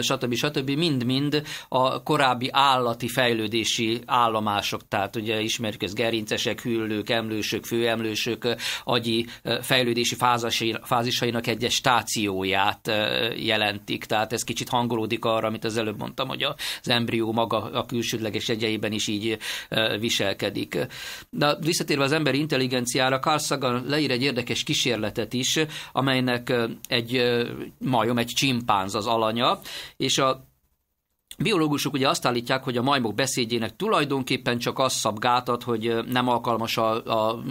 stb. stb. mind-mind a korábbi állati fejlődési állomások, tehát ugye ismerjük ez gerincesek, hüllők, emlősök, főemlősök agyi fejlődési fázisainak egyes stációját jelentik, tehát ez kicsit hangolódik arra, amit az előbb mondtam, hogy az embrió maga a külsődleges egyeiben is így viselkedik. De visszatérve az emberi intelligenciára, Carl Sagan leír egy érdekes kísérletet is, amelynek egy majom, egy csimpánz az alanya, és a Biológusok ugye azt állítják, hogy a majmok beszédjének tulajdonképpen csak az szab gátat, hogy nem alkalmas a, a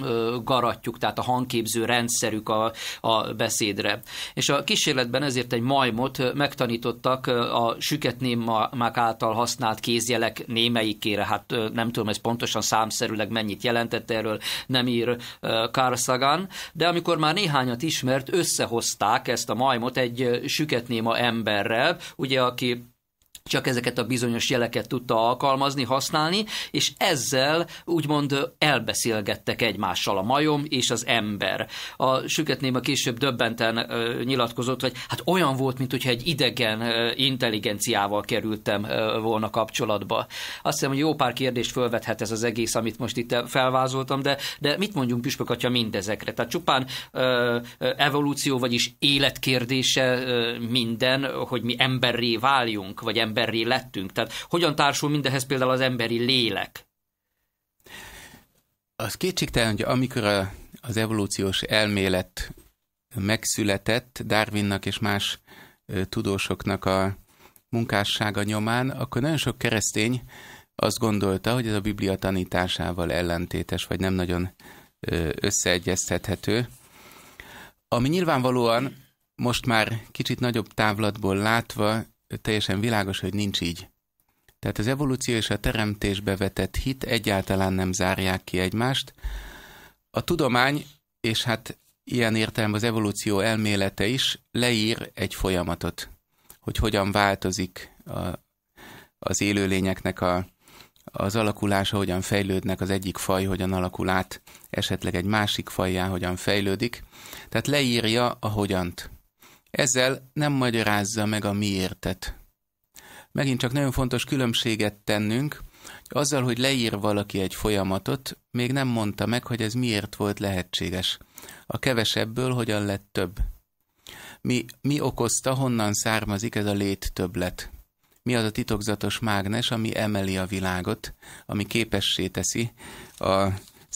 garatjuk, tehát a hangképző rendszerük a, a beszédre. És a kísérletben ezért egy majmot megtanítottak a némák által használt kézjelek némelyikére. Hát nem tudom, ez pontosan számszerűleg mennyit jelentett erről, nem ír Kárszagán, de amikor már néhányat ismert, összehozták ezt a majmot egy néma emberrel, ugye aki csak ezeket a bizonyos jeleket tudta alkalmazni, használni, és ezzel úgymond elbeszélgettek egymással a majom és az ember. A süketném a később döbbenten nyilatkozott, hogy hát olyan volt, mint hogyha egy idegen intelligenciával kerültem volna kapcsolatba. Azt hiszem, hogy jó pár kérdést felvethet ez az egész, amit most itt felvázoltam, de, de mit mondjunk Püspök atya mindezekre? Tehát csupán ö, evolúció, vagyis életkérdése ö, minden, hogy mi emberré váljunk, vagy ember emberré lettünk. Tehát hogyan társul mindehez például az emberi lélek? Az kétségtelen, hogy amikor a, az evolúciós elmélet megszületett Darwinnak és más tudósoknak a munkássága nyomán, akkor nagyon sok keresztény azt gondolta, hogy ez a Biblia tanításával ellentétes, vagy nem nagyon összeegyeztethető. Ami nyilvánvalóan most már kicsit nagyobb távlatból látva teljesen világos, hogy nincs így. Tehát az evolúció és a teremtésbe vetett hit egyáltalán nem zárják ki egymást. A tudomány, és hát ilyen értelem az evolúció elmélete is leír egy folyamatot, hogy hogyan változik a, az élőlényeknek a, az alakulása, hogyan fejlődnek az egyik faj, hogyan alakul át, esetleg egy másik fajjá, hogyan fejlődik. Tehát leírja a hogyant. Ezzel nem magyarázza meg a miértet. Megint csak nagyon fontos különbséget tennünk, hogy azzal, hogy leír valaki egy folyamatot, még nem mondta meg, hogy ez miért volt lehetséges. A kevesebből, hogyan lett több. Mi, mi okozta, honnan származik ez a lét többlet? Mi az a titokzatos mágnes, ami emeli a világot, ami képessé teszi az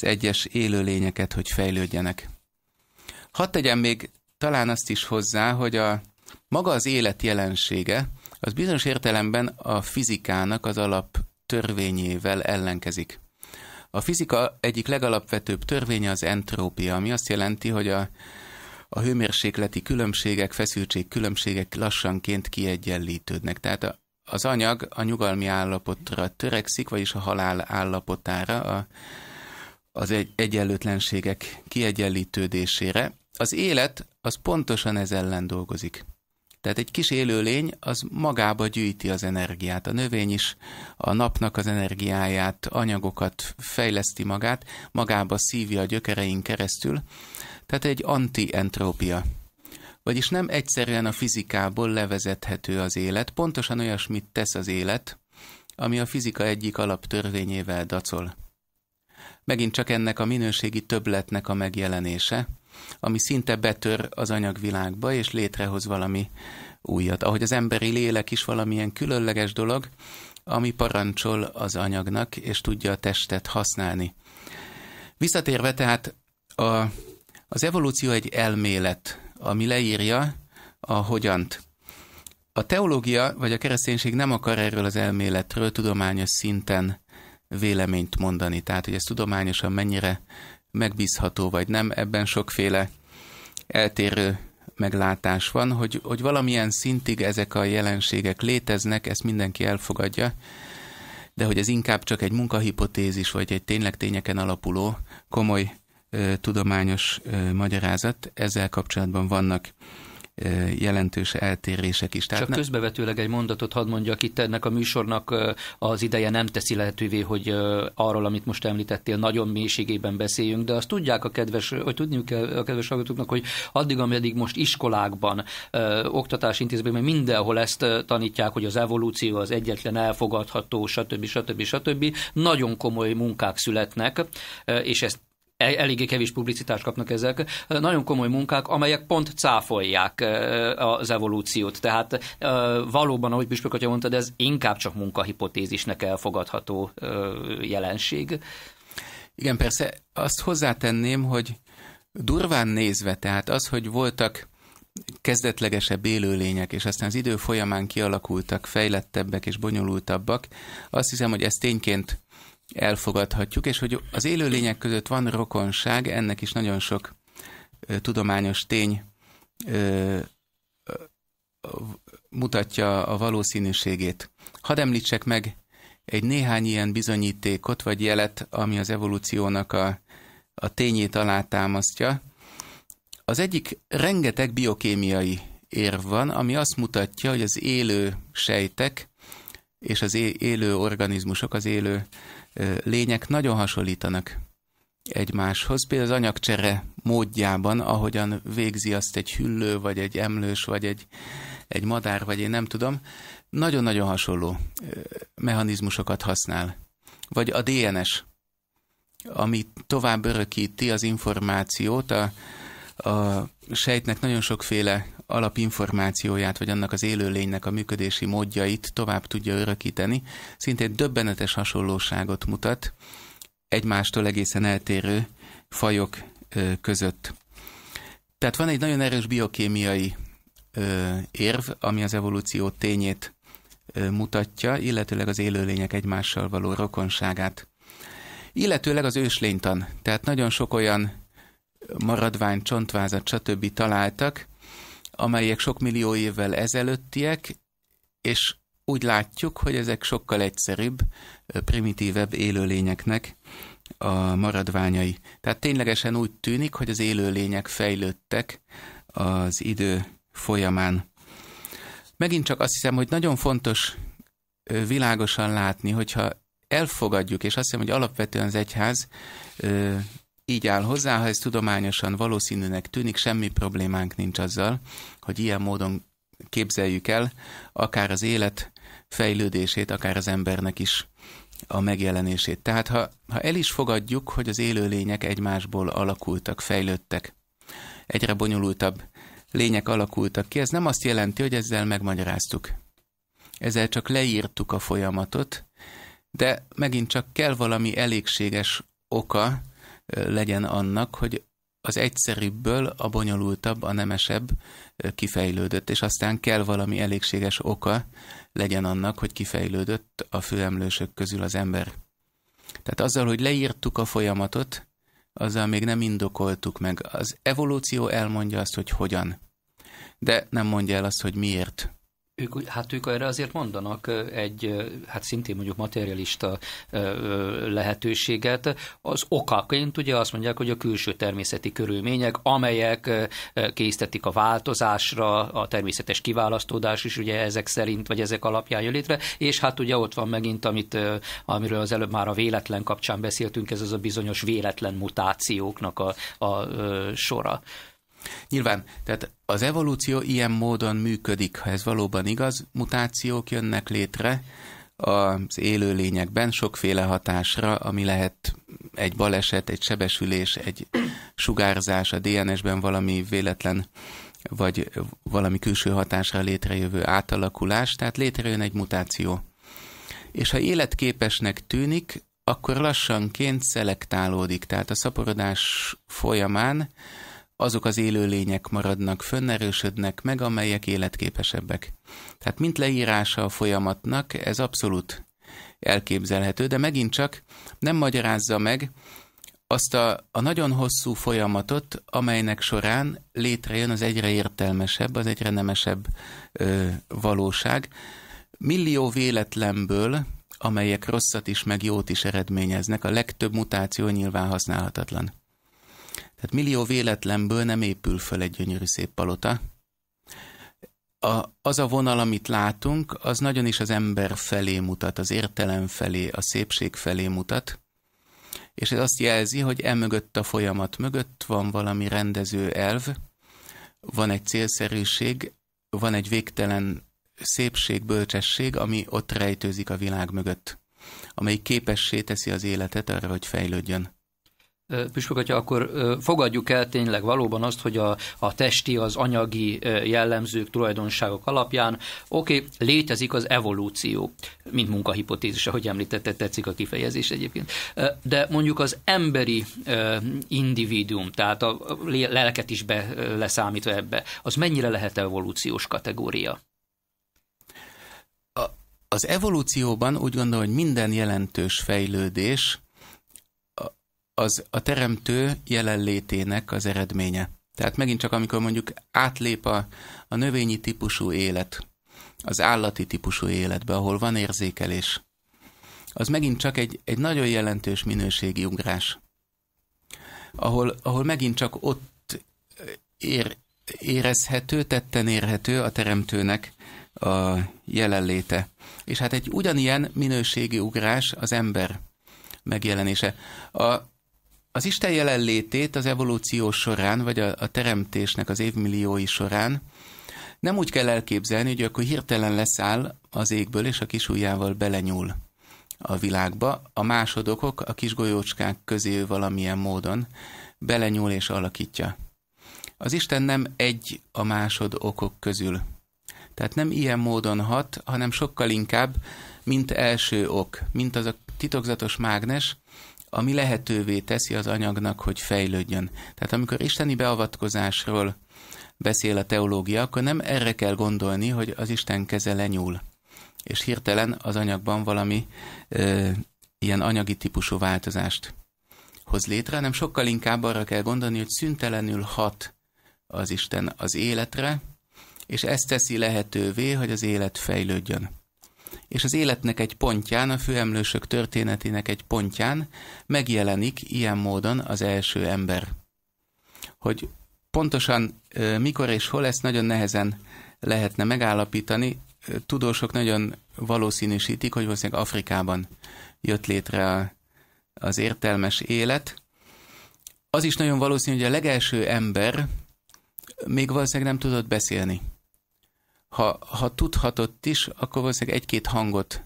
egyes élőlényeket, hogy fejlődjenek? Hadd tegyen még talán azt is hozzá, hogy a maga az élet jelensége, az bizonyos értelemben a fizikának az alap törvényével ellenkezik. A fizika egyik legalapvetőbb törvénye az entrópia, ami azt jelenti, hogy a, a hőmérsékleti különbségek, feszültség különbségek lassanként kiegyenlítődnek. Tehát a, az anyag a nyugalmi állapotra törekszik, vagyis a halál állapotára, a, az egy, egyenlőtlenségek kiegyenlítődésére, az élet az pontosan ez ellen dolgozik. Tehát egy kis élőlény az magába gyűjti az energiát. A növény is a napnak az energiáját, anyagokat fejleszti magát, magába szívja a gyökerein keresztül. Tehát egy antientrópia. Vagyis nem egyszerűen a fizikából levezethető az élet, pontosan olyasmit tesz az élet, ami a fizika egyik alaptörvényével dacol. Megint csak ennek a minőségi többletnek a megjelenése – ami szinte betör az anyagvilágba, és létrehoz valami újat. Ahogy az emberi lélek is valamilyen különleges dolog, ami parancsol az anyagnak, és tudja a testet használni. Visszatérve tehát a, az evolúció egy elmélet, ami leírja a hogyant. A teológia vagy a kereszténység nem akar erről az elméletről tudományos szinten véleményt mondani, tehát hogy ez tudományosan mennyire megbízható vagy nem, ebben sokféle eltérő meglátás van, hogy, hogy valamilyen szintig ezek a jelenségek léteznek, ezt mindenki elfogadja, de hogy ez inkább csak egy munkahipotézis, vagy egy tényleg tényeken alapuló, komoly ö, tudományos ö, magyarázat, ezzel kapcsolatban vannak jelentős eltérések is. Tehát Csak ne... közbevetőleg egy mondatot hadd mondjak itt ennek a műsornak az ideje nem teszi lehetővé, hogy arról, amit most említettél, nagyon mélységében beszéljünk, de azt tudják a kedves, hogy tudniuk kell a kedves hallgatóknak, hogy addig, ameddig most iskolákban, oktatási intézményben mindenhol ezt tanítják, hogy az evolúció az egyetlen elfogadható, stb. stb. stb. stb. Nagyon komoly munkák születnek, és ezt E-, eléggé kevés publicitást kapnak ezek, nagyon komoly munkák, amelyek pont cáfolják e, az evolúciót. Tehát e, valóban, ahogy Püspök atya mondtad, ez inkább csak munkahipotézisnek elfogadható jelenség. Igen, persze azt hozzátenném, hogy durván nézve, tehát az, hogy voltak kezdetlegesebb élőlények, és aztán az idő folyamán kialakultak fejlettebbek és bonyolultabbak, azt hiszem, hogy ez tényként elfogadhatjuk, és hogy az élőlények között van rokonság, ennek is nagyon sok tudományos tény mutatja a valószínűségét. Hadd említsek meg egy néhány ilyen bizonyítékot vagy jelet, ami az evolúciónak a, a tényét alátámasztja. Az egyik rengeteg biokémiai érv van, ami azt mutatja, hogy az élő sejtek és az élő organizmusok, az élő lények nagyon hasonlítanak egymáshoz, például az anyagcsere módjában, ahogyan végzi azt egy hüllő, vagy egy emlős, vagy egy, egy madár, vagy én nem tudom, nagyon-nagyon hasonló mechanizmusokat használ. Vagy a DNS, ami tovább örökíti az információt, a, a sejtnek nagyon sokféle alapinformációját, vagy annak az élőlénynek a működési módjait tovább tudja örökíteni, szinte egy döbbenetes hasonlóságot mutat egymástól egészen eltérő fajok között. Tehát van egy nagyon erős biokémiai érv, ami az evolúció tényét mutatja, illetőleg az élőlények egymással való rokonságát. Illetőleg az őslénytan, tehát nagyon sok olyan maradvány, csontvázat, stb. találtak, amelyek sok millió évvel ezelőttiek, és úgy látjuk, hogy ezek sokkal egyszerűbb, primitívebb élőlényeknek a maradványai. Tehát ténylegesen úgy tűnik, hogy az élőlények fejlődtek az idő folyamán. Megint csak azt hiszem, hogy nagyon fontos világosan látni, hogyha elfogadjuk, és azt hiszem, hogy alapvetően az egyház így áll hozzá, ha ez tudományosan valószínűnek tűnik, semmi problémánk nincs azzal, hogy ilyen módon képzeljük el akár az élet fejlődését, akár az embernek is a megjelenését. Tehát ha, ha el is fogadjuk, hogy az élőlények egymásból alakultak, fejlődtek, egyre bonyolultabb lények alakultak ki, ez nem azt jelenti, hogy ezzel megmagyaráztuk. Ezzel csak leírtuk a folyamatot, de megint csak kell valami elégséges oka, legyen annak, hogy az egyszerűbből a bonyolultabb, a nemesebb kifejlődött, és aztán kell valami elégséges oka legyen annak, hogy kifejlődött a főemlősök közül az ember. Tehát azzal, hogy leírtuk a folyamatot, azzal még nem indokoltuk meg. Az evolúció elmondja azt, hogy hogyan, de nem mondja el azt, hogy miért. Ők, hát ők erre azért mondanak egy, hát szintén mondjuk materialista lehetőséget. Az okaként ugye azt mondják, hogy a külső természeti körülmények, amelyek késztetik a változásra, a természetes kiválasztódás is ugye ezek szerint, vagy ezek alapján jön létre, és hát ugye ott van megint, amit, amiről az előbb már a véletlen kapcsán beszéltünk, ez az a bizonyos véletlen mutációknak a, a sora. Nyilván, tehát az evolúció ilyen módon működik, ha ez valóban igaz, mutációk jönnek létre az élőlényekben sokféle hatásra, ami lehet egy baleset, egy sebesülés, egy sugárzás a DNS-ben valami véletlen vagy valami külső hatásra létrejövő átalakulás, tehát létrejön egy mutáció. És ha életképesnek tűnik, akkor lassanként szelektálódik, tehát a szaporodás folyamán azok az élőlények maradnak, fönnerősödnek meg, amelyek életképesebbek. Tehát mint leírása a folyamatnak, ez abszolút elképzelhető, de megint csak nem magyarázza meg azt a, a nagyon hosszú folyamatot, amelynek során létrejön az egyre értelmesebb, az egyre nemesebb ö, valóság. Millió véletlenből, amelyek rosszat is, meg jót is eredményeznek, a legtöbb mutáció nyilván használhatatlan. Tehát millió véletlenből nem épül föl egy gyönyörű szép palota. A, az a vonal, amit látunk, az nagyon is az ember felé mutat, az értelem felé, a szépség felé mutat, és ez azt jelzi, hogy emögött a folyamat mögött van valami rendező elv, van egy célszerűség, van egy végtelen szépség, bölcsesség, ami ott rejtőzik a világ mögött, amely képessé teszi az életet arra, hogy fejlődjön atya, akkor fogadjuk el tényleg valóban azt, hogy a, a testi, az anyagi jellemzők, tulajdonságok alapján, oké, okay, létezik az evolúció, mint munkahipotézis, ahogy említette, tetszik a kifejezés egyébként, de mondjuk az emberi individuum, tehát a lelket is be leszámítva ebbe, az mennyire lehet evolúciós kategória? A, az evolúcióban úgy gondolom, hogy minden jelentős fejlődés az a teremtő jelenlétének az eredménye. Tehát megint csak amikor mondjuk átlép a, a növényi típusú élet, az állati típusú életbe, ahol van érzékelés, az megint csak egy, egy nagyon jelentős minőségi ugrás, ahol, ahol megint csak ott ér, érezhető, tetten érhető a teremtőnek a jelenléte. És hát egy ugyanilyen minőségi ugrás az ember megjelenése. A, az Isten jelenlétét az evolúció során, vagy a, a teremtésnek az évmilliói során nem úgy kell elképzelni, hogy akkor hirtelen leszáll az égből, és a kis ujjával belenyúl a világba. A másodokok, a kis golyócskák közé valamilyen módon belenyúl és alakítja. Az Isten nem egy a másod okok közül. Tehát nem ilyen módon hat, hanem sokkal inkább, mint első ok, mint az a titokzatos mágnes, ami lehetővé teszi az anyagnak, hogy fejlődjön. Tehát amikor isteni beavatkozásról beszél a teológia, akkor nem erre kell gondolni, hogy az Isten keze lenyúl, és hirtelen az anyagban valami ö, ilyen anyagi típusú változást hoz létre, hanem sokkal inkább arra kell gondolni, hogy szüntelenül hat az Isten az életre, és ezt teszi lehetővé, hogy az élet fejlődjön és az életnek egy pontján, a főemlősök történetének egy pontján megjelenik ilyen módon az első ember. Hogy pontosan mikor és hol ezt nagyon nehezen lehetne megállapítani, tudósok nagyon valószínűsítik, hogy valószínűleg Afrikában jött létre az értelmes élet. Az is nagyon valószínű, hogy a legelső ember még valószínűleg nem tudott beszélni ha, ha tudhatott is, akkor valószínűleg egy-két hangot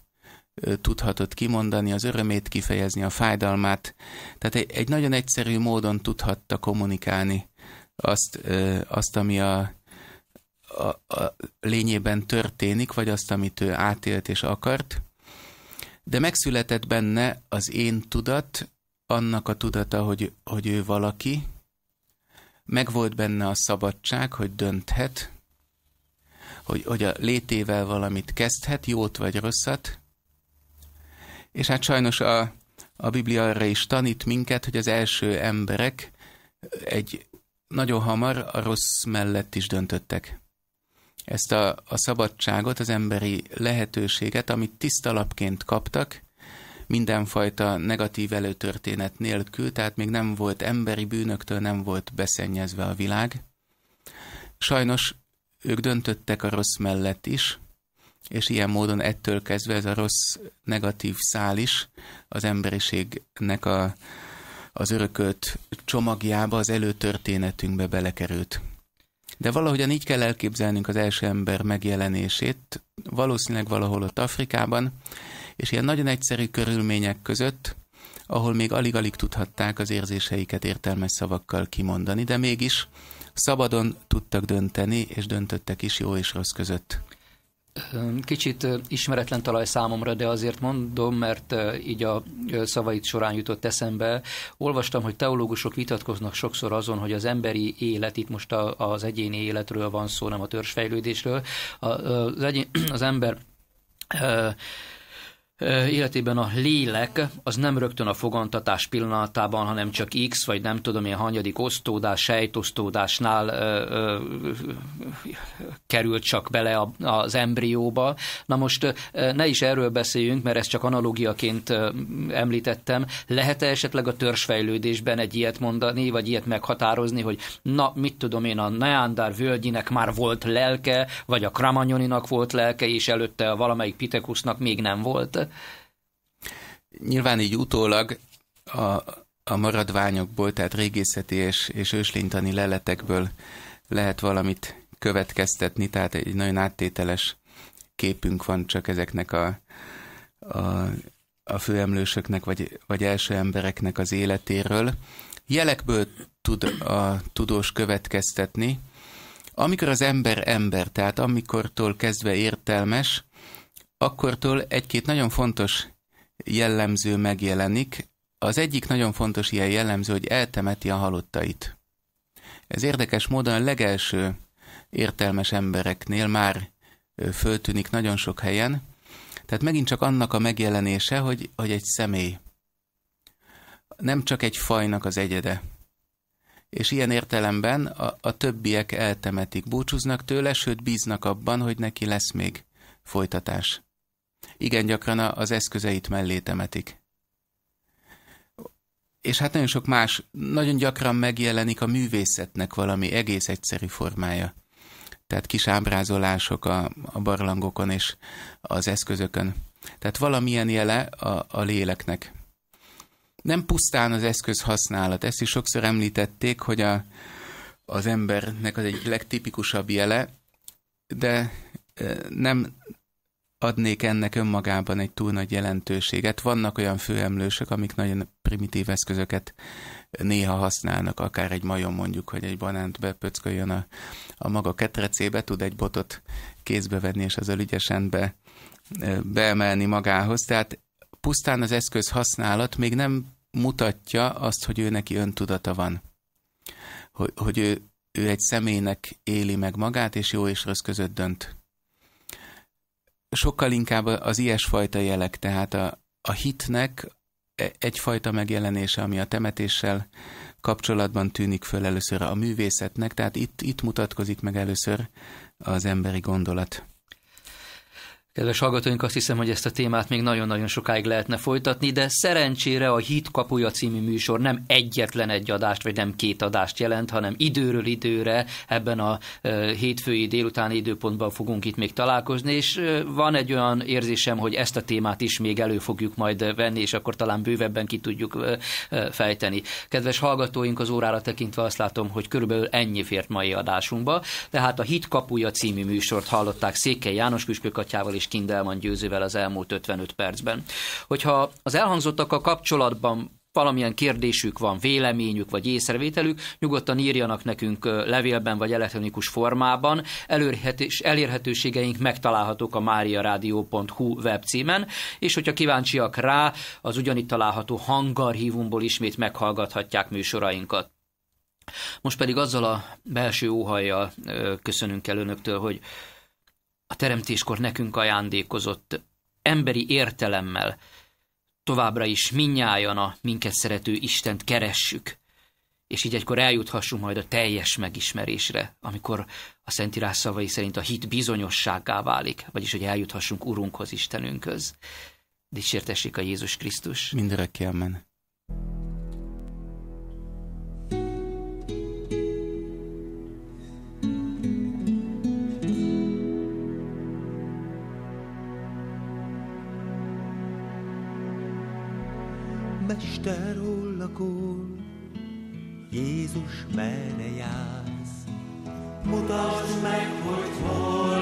tudhatott kimondani, az örömét kifejezni, a fájdalmát. Tehát egy, egy nagyon egyszerű módon tudhatta kommunikálni azt, azt ami a, a, a lényében történik, vagy azt, amit ő átélt és akart. De megszületett benne az én tudat, annak a tudata, hogy, hogy ő valaki, megvolt benne a szabadság, hogy dönthet, hogy, hogy a létével valamit kezdhet, jót vagy rosszat. És hát sajnos a, a Biblia arra is tanít minket, hogy az első emberek egy nagyon hamar a rossz mellett is döntöttek. Ezt a, a szabadságot, az emberi lehetőséget, amit tiszta lapként kaptak, mindenfajta negatív előtörténet nélkül, tehát még nem volt emberi bűnöktől, nem volt beszennyezve a világ. Sajnos ők döntöttek a rossz mellett is, és ilyen módon ettől kezdve ez a rossz negatív szál is az emberiségnek a, az örökölt csomagjába, az előtörténetünkbe belekerült. De valahogyan így kell elképzelnünk az első ember megjelenését, valószínűleg valahol ott Afrikában, és ilyen nagyon egyszerű körülmények között, ahol még alig-alig tudhatták az érzéseiket értelmes szavakkal kimondani, de mégis szabadon tudtak dönteni, és döntöttek is jó és rossz között. Kicsit ismeretlen talaj számomra, de azért mondom, mert így a szavait során jutott eszembe. Olvastam, hogy teológusok vitatkoznak sokszor azon, hogy az emberi élet, itt most az egyéni életről van szó, nem a törzsfejlődésről. Az, egyén, az ember életében a lélek az nem rögtön a fogantatás pillanatában, hanem csak X, vagy nem tudom én hanyadik osztódás, sejtosztódásnál ö, ö, került csak bele a, az embrióba. Na most ne is erről beszéljünk, mert ezt csak analogiaként említettem. Lehet-e esetleg a törzsfejlődésben egy ilyet mondani, vagy ilyet meghatározni, hogy na, mit tudom én, a Neandár völgyinek már volt lelke, vagy a Kramanyoninak volt lelke, és előtte a valamelyik Pitekusznak még nem volt? Nyilván így utólag a, a maradványokból, tehát régészeti és, és őslénytani leletekből lehet valamit következtetni, tehát egy nagyon áttételes képünk van csak ezeknek a, a, a főemlősöknek, vagy, vagy első embereknek az életéről. Jelekből tud a tudós következtetni. Amikor az ember ember, tehát amikortól kezdve értelmes, akkortól egy-két nagyon fontos jellemző megjelenik. Az egyik nagyon fontos ilyen jellemző, hogy eltemeti a halottait. Ez érdekes módon a legelső értelmes embereknél már föltűnik nagyon sok helyen, tehát megint csak annak a megjelenése, hogy, hogy egy személy. Nem csak egy fajnak az egyede. És ilyen értelemben a, a többiek eltemetik, búcsúznak tőle, sőt bíznak abban, hogy neki lesz még folytatás igen gyakran az eszközeit mellé temetik. És hát nagyon sok más, nagyon gyakran megjelenik a művészetnek valami egész egyszerű formája. Tehát kis ábrázolások a, a barlangokon és az eszközökön. Tehát valamilyen jele a, a léleknek. Nem pusztán az eszköz használat. Ezt is sokszor említették, hogy a, az embernek az egy legtipikusabb jele, de nem adnék ennek önmagában egy túl nagy jelentőséget. Vannak olyan főemlősök, amik nagyon primitív eszközöket néha használnak, akár egy majom mondjuk, hogy egy banánt bepöcköljön a, a maga ketrecébe, tud egy botot kézbe venni, és az ügyesen be, beemelni magához. Tehát pusztán az eszköz használat még nem mutatja azt, hogy ő neki öntudata van. Hogy, hogy ő, ő egy személynek éli meg magát, és jó és rossz között dönt sokkal inkább az ilyesfajta jelek, tehát a, a hitnek e, egyfajta megjelenése, ami a temetéssel kapcsolatban tűnik föl először a művészetnek, tehát itt, itt mutatkozik meg először az emberi gondolat. Kedves hallgatóink, azt hiszem, hogy ezt a témát még nagyon-nagyon sokáig lehetne folytatni, de szerencsére a Hit Kapuja című műsor nem egyetlen egy adást, vagy nem két adást jelent, hanem időről időre ebben a hétfői délutáni időpontban fogunk itt még találkozni, és van egy olyan érzésem, hogy ezt a témát is még elő fogjuk majd venni, és akkor talán bővebben ki tudjuk fejteni. Kedves hallgatóink, az órára tekintve azt látom, hogy körülbelül ennyi fért mai adásunkba, tehát a Hit Kapuja című műsort hallották Székely János Püspökatyával és és Kindelman győzővel az elmúlt 55 percben. Hogyha az elhangzottakkal kapcsolatban valamilyen kérdésük van, véleményük vagy észrevételük, nyugodtan írjanak nekünk levélben vagy elektronikus formában. Előrhetés, elérhetőségeink megtalálhatók a máriaradio.hu webcímen, és hogyha kíváncsiak rá, az ugyanitt található hangarchívumból ismét meghallgathatják műsorainkat. Most pedig azzal a belső óhajjal köszönünk el önöktől, hogy a teremtéskor nekünk ajándékozott emberi értelemmel, továbbra is minnyájan a minket szerető Istent keressük, és így egykor eljuthassunk majd a teljes megismerésre, amikor a Szentírás szavai szerint a hit bizonyossággá válik, vagyis hogy eljuthassunk Urunkhoz, Istenünkhöz. Dicsértessék a Jézus Krisztus! Mindenre kell menni. alakul, Jézus merre jársz? Mutasd meg, hogy hol